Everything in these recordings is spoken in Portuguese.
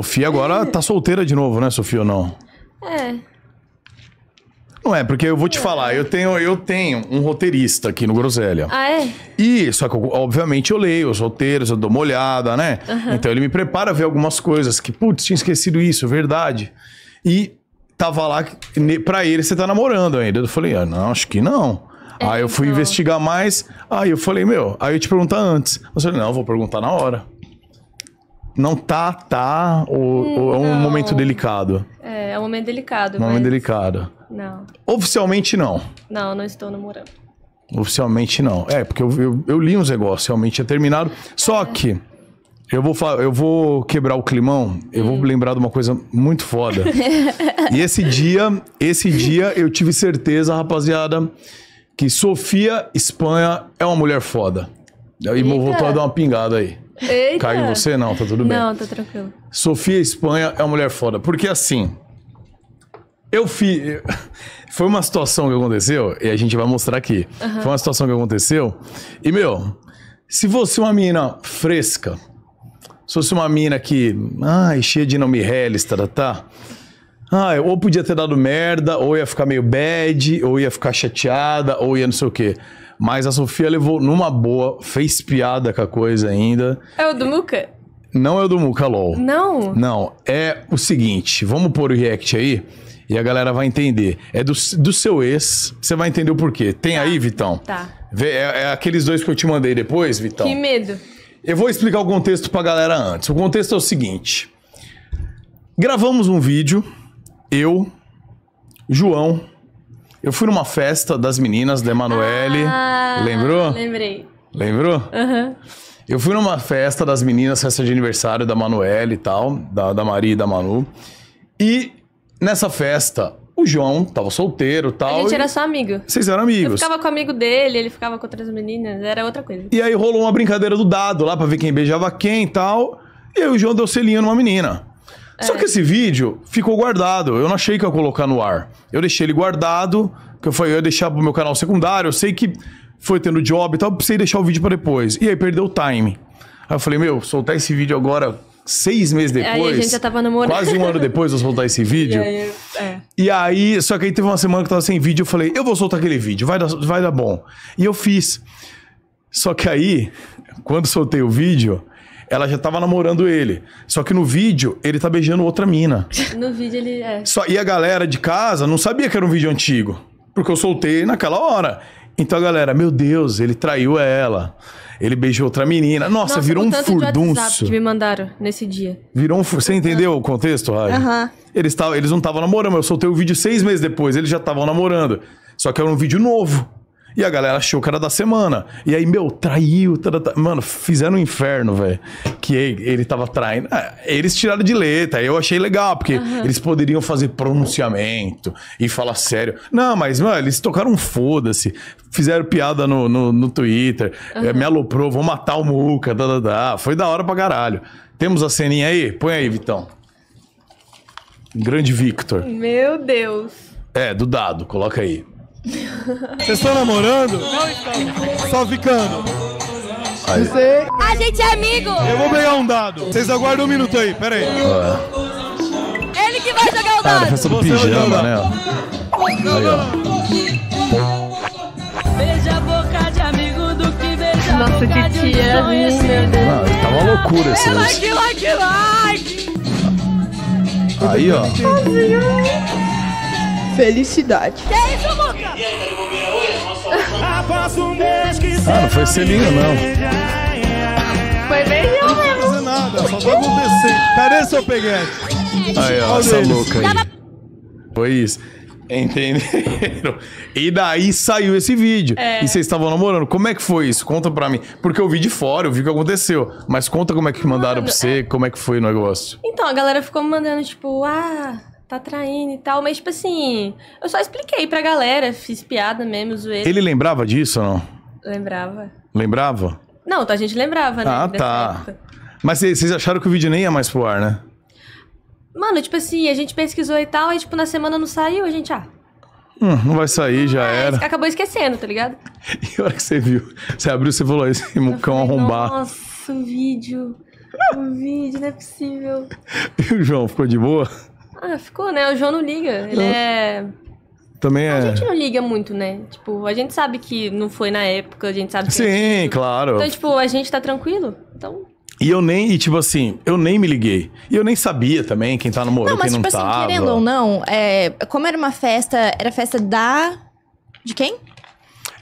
Sofia agora tá solteira de novo, né, Sofia ou não? É. Não é, porque eu vou te é. falar, eu tenho, eu tenho um roteirista aqui no Groselha. Ah, é? E, só que, obviamente, eu leio os roteiros, eu dou uma olhada, né? Uhum. Então ele me prepara a ver algumas coisas que, putz, tinha esquecido isso, verdade. E tava lá, pra ele, você tá namorando ainda. Eu falei, ah, não, acho que não. É, aí eu fui então. investigar mais, aí eu falei, meu, aí eu te perguntar antes. Eu falei, não, vou perguntar na hora não tá, tá, ou, ou é um momento delicado? É, é um momento delicado. Um mas... momento delicado. Não. Oficialmente não. Não, não estou namorando. Oficialmente não. É, porque eu, eu, eu li uns negócios, realmente é terminado. Só é. que eu vou, eu vou quebrar o climão, eu hum. vou lembrar de uma coisa muito foda. e esse dia, esse dia eu tive certeza, rapaziada, que Sofia Espanha é uma mulher foda. E voltou a dar uma pingada aí. Eita. Caiu em você? Não, tá tudo bem. Não, tá tranquilo. Sofia Espanha é uma mulher foda. Porque assim. Eu fiz. Foi uma situação que aconteceu, e a gente vai mostrar aqui. Uhum. Foi uma situação que aconteceu. E, meu, se fosse uma menina fresca, se fosse uma menina que. Ai, cheia de nome reles, tá, tá. Ah, ou podia ter dado merda, ou ia ficar meio bad, ou ia ficar chateada, ou ia não sei o quê. Mas a Sofia levou numa boa, fez piada com a coisa ainda. É o do Muca? Não é o do Muca, LOL. Não? Não, é o seguinte, vamos pôr o react aí e a galera vai entender. É do, do seu ex, você vai entender o porquê. Tem tá. aí, Vitão? Tá. Vê, é, é aqueles dois que eu te mandei depois, Vitão? Que medo. Eu vou explicar o contexto pra galera antes. O contexto é o seguinte. Gravamos um vídeo, eu, João, eu fui numa festa das meninas da Emanuele. Ah, lembrou? Lembrei. Lembrou? Uhum. Eu fui numa festa das meninas, festa de aniversário da Emanuele e tal, da, da Maria e da Manu. E nessa festa, o João tava solteiro tal, e tal. A gente era só amigo. Vocês eram amigos. Eu ficava com o amigo dele, ele ficava com outras meninas, era outra coisa. E aí rolou uma brincadeira do dado lá pra ver quem beijava quem e tal. E aí o João deu selinho numa menina. É. Só que esse vídeo ficou guardado. Eu não achei que ia colocar no ar. Eu deixei ele guardado, que eu falei, eu ia deixar pro meu canal secundário. Eu sei que foi tendo job e tal, eu precisei deixar o vídeo para depois. E aí perdeu o time. Aí eu falei, meu, soltar esse vídeo agora seis meses depois. Aí a gente já tava namorando. Quase um ano depois eu soltar esse vídeo. E aí, é. e aí, só que aí teve uma semana que eu tava sem vídeo, eu falei, eu vou soltar aquele vídeo, vai dar, vai dar bom. E eu fiz. Só que aí, quando soltei o vídeo, ela já tava namorando ele. Só que no vídeo, ele tá beijando outra mina. No vídeo ele é. Só, e a galera de casa não sabia que era um vídeo antigo. Porque eu soltei naquela hora. Então a galera, meu Deus, ele traiu ela. Ele beijou outra menina. Nossa, Nossa virou um furdunço. que me mandaram nesse dia. Virou um Você entendeu uhum. o contexto, Aham. Uhum. Eles, eles não estavam namorando. Eu soltei o vídeo seis meses depois. Eles já estavam namorando. Só que era um vídeo novo. E a galera achou que era da semana. E aí, meu, traiu. Tra, tá, tra... Tá, tá. Mano, fizeram um inferno, velho. Que ele tava traindo. Ah, eles tiraram de letra. Eu achei legal, porque uhum. eles poderiam fazer pronunciamento e falar sério. Não, mas, mano, eles tocaram um foda-se. Fizeram piada no, no, no Twitter. Uhum. Me aloprou, vou matar o Muca. Da, da, da. Foi da hora pra caralho. Temos a ceninha aí? Põe aí, Vitão. Grande Victor. Meu Deus. É, do dado, coloca aí. Vocês estão namorando? Não estão. Só ficando. Aí. A gente é amigo. Eu vou pegar um dado. Vocês aguardam um minuto aí, pera aí. É. Ele que vai jogar o dado. cara, festa né? do Você pijama, né? aí a Nossa, que tia, um meu ah, tá uma loucura esse like, like, like, like. Aí, ó. Felicidade. Que é isso, Lucas? ah, não foi selinho, não. Foi beijão mesmo. Não fazer nada, só vai acontecer. Cadê seu peguete? Aí, ó, essa louca aí. Foi isso. Entenderam? E daí saiu esse vídeo. É. E vocês estavam namorando. Como é que foi isso? Conta pra mim. Porque eu vi de fora, eu vi o que aconteceu. Mas conta como é que mandaram Mano, pra você, é. como é que foi o negócio. Então, a galera ficou mandando, tipo, ah tá traindo e tal. Mas, tipo assim, eu só expliquei pra galera, fiz piada mesmo, zoeira. Ele lembrava disso ou não? Lembrava. Lembrava? Não, a gente lembrava, né? Ah, tá. Mas vocês acharam que o vídeo nem ia mais pro ar, né? Mano, tipo assim, a gente pesquisou e tal, aí, tipo, na semana não saiu, a gente, ah. Hum, não vai sair, já é, era. Acabou esquecendo, tá ligado? E a hora que você viu, você abriu, você falou esse mucão arrombar. Nossa, o vídeo. o vídeo, não é possível. E o João ficou de boa? Ah, ficou, né? O João não liga. Ele é. Também é. A gente não liga muito, né? Tipo, a gente sabe que não foi na época, a gente sabe que. É Sim, claro. Então, tipo, a gente tá tranquilo. Então. E eu nem, e tipo assim, eu nem me liguei. E eu nem sabia também quem tá no morro mas, quem tipo não assim, tava. Querendo ou não, é, como era uma festa, era festa da. De quem?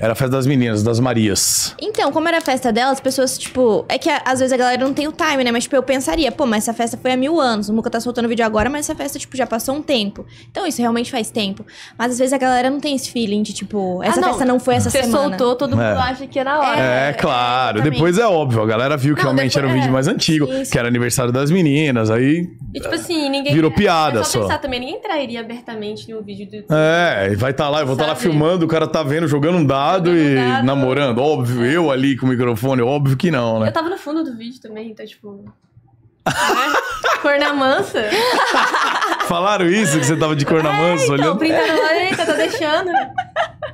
Era a festa das meninas, das Marias. Então, como era a festa delas, as pessoas, tipo. É que às vezes a galera não tem o time, né? Mas, tipo, eu pensaria, pô, mas essa festa foi há mil anos. O Muca tá soltando vídeo agora, mas essa festa, tipo, já passou um tempo. Então, isso realmente faz tempo. Mas às vezes a galera não tem esse feeling de, tipo, ah, essa ah, não. festa não foi essa Você semana. soltou, todo mundo é. acha que era hora. É, é claro. Depois é óbvio, a galera viu que não, realmente era um vídeo é. mais antigo, sim, sim. que era aniversário das meninas. Aí. E, tipo assim, ninguém. Virou é piada é só. pensar também, ninguém trairia abertamente no vídeo do. É, vai estar tá lá, eu vou estar tá lá filmando, o cara tá vendo, jogando um dado e namorando, óbvio. É. Eu ali com o microfone, óbvio que não, né? Eu tava no fundo do vídeo também, então, tipo. É? na mansa? Falaram isso, que você tava de na é, mansa é, então, olhando? Então, printando lá, é. tá deixando.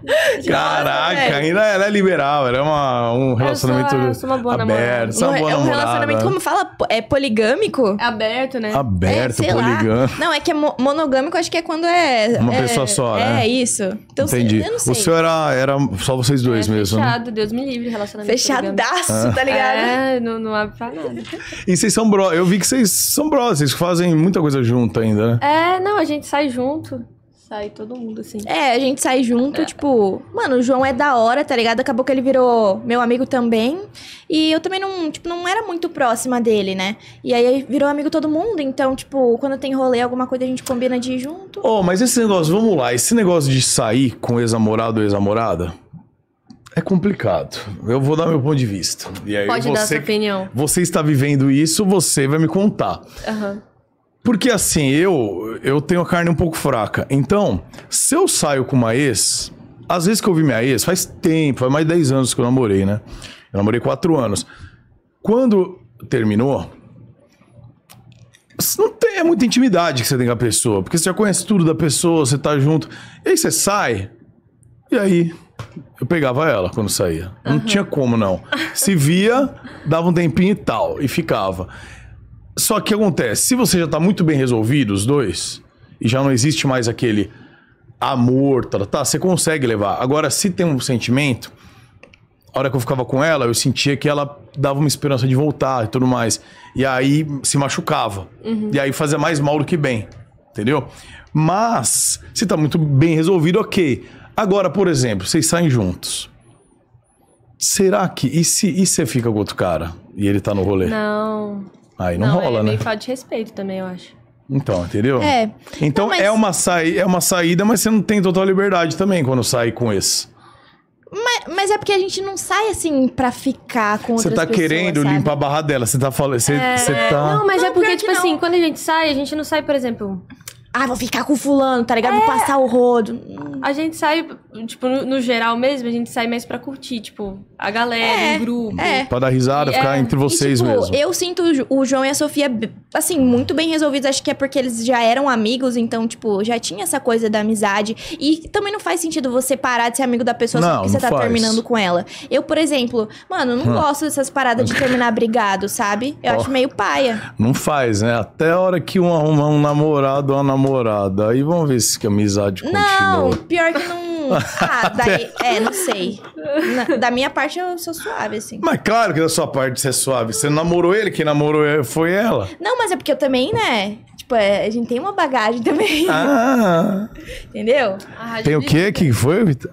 Caraca, ainda ela é liberal, é uma, um relacionamento eu sou, uma boa aberto. Sou uma boa namorada. Um, é um relacionamento, como fala? É poligâmico? É aberto, né? Aberto, é, poligâmico. Não, é que é monogâmico, acho que é quando é. Uma é, pessoa só, é né? É isso. Então, Entendi. eu não sei. O senhor era, era só vocês dois é, mesmo. Né? Fechado, né? Deus me livre, relacionamento. Fechadaço, tá ligado? É, não, não abre pra nada. E vocês são bros? Eu vi que vocês são bros, vocês fazem muita coisa junto ainda, né? É, não, a gente sai junto. Sai todo mundo, assim. É, a gente sai junto, é. tipo... Mano, o João é da hora, tá ligado? Acabou que ele virou meu amigo também. E eu também não, tipo, não era muito próxima dele, né? E aí virou amigo todo mundo. Então, tipo, quando tem rolê, alguma coisa, a gente combina de ir junto. Ô, oh, mas esse negócio, vamos lá. Esse negócio de sair com ex-namorado ou ex-namorada... É complicado. Eu vou dar meu ponto de vista. E aí Pode você, dar sua opinião. Você está vivendo isso, você vai me contar. Uhum. Porque assim, eu eu tenho a carne um pouco fraca. Então, se eu saio com uma ex, às vezes que eu vi minha ex, faz tempo, faz mais de 10 anos que eu namorei, né? Eu namorei 4 anos. Quando terminou, não tem, é muita intimidade que você tem com a pessoa, porque você já conhece tudo da pessoa, você tá junto. E aí você sai, e aí eu pegava ela quando saía. Não uhum. tinha como, não. Se via, dava um tempinho e tal, e ficava. Só que acontece, se você já tá muito bem resolvido, os dois, e já não existe mais aquele amor, tá, tá, tá, você consegue levar. Agora, se tem um sentimento, a hora que eu ficava com ela, eu sentia que ela dava uma esperança de voltar e tudo mais. E aí se machucava. Uhum. E aí fazia mais mal do que bem. Entendeu? Mas, se tá muito bem resolvido, ok. Agora, por exemplo, vocês saem juntos. Será que. E se, e se você fica com outro cara e ele tá no rolê? Não. Aí não, não é rola, é né? Meio falta de respeito também, eu acho. Então, entendeu? É. Então não, mas... é, uma saí é uma saída, mas você não tem total liberdade também quando sai com esse. Mas, mas, é porque a gente não sai assim pra ficar com Você tá querendo sabe? limpar a barra dela, você tá falando. Você, é... tá. Não, mas é não, é porque, tipo assim, quando a gente sai, a gente não sai, por exemplo, ah, vou ficar com fulano, tá ligado? É. Vou passar o rodo. A gente sai, tipo, no, no, geral mesmo, a gente sai mais pra curtir, tipo, a galera, é. o grupo. É. Pra dar risada, ficar é, entre vocês e, tipo, mesmo. Eu sinto o João e a Sofia, assim, muito bem resolvidos. Acho que é porque eles já eram amigos, então, tipo, já tinha essa coisa da amizade. E também não faz sentido você parar de ser amigo da pessoa não, só porque você tá faz. terminando com ela. Eu, por exemplo, mano, não hum. gosto dessas paradas de terminar brigado, sabe? Eu oh. acho meio paia. Não faz, né? Até a hora que um, um, um namorado, uma namorada namorada. Aí vamos ver se a amizade não, continua. Não, pior que não. Ah, daí, é, não sei. Na, da minha parte, eu sou suave, assim. Mas claro que da sua parte você é suave. Você namorou ele, quem namorou foi ela. Não, mas é porque eu também, né? Tipo, é, a gente tem uma bagagem também. Ah. Entendeu? Ah, tem o quê? que foi, Vitor?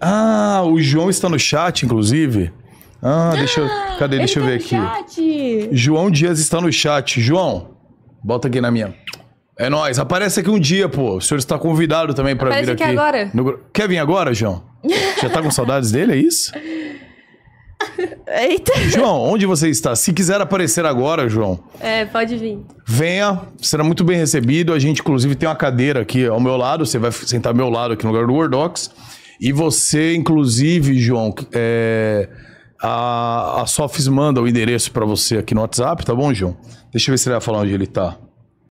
Ah, o João está no chat, inclusive. Ah, deixa eu. Ah, cadê? Ele deixa eu tá ver tá aqui. Chat. João Dias está no chat. João, Bota aqui na minha. É nóis. Aparece aqui um dia, pô. O senhor está convidado também para vir aqui. Quer agora. No... Quer vir agora, João? Já tá com saudades dele, é isso? Eita. João, onde você está? Se quiser aparecer agora, João. É, pode vir. Venha, será muito bem recebido. A gente, inclusive, tem uma cadeira aqui ao meu lado. Você vai sentar ao meu lado aqui no lugar do Wordox. E você, inclusive, João, é a, a Sofis manda o endereço para você aqui no WhatsApp, tá bom, João? Deixa eu ver se ele vai falar onde ele tá.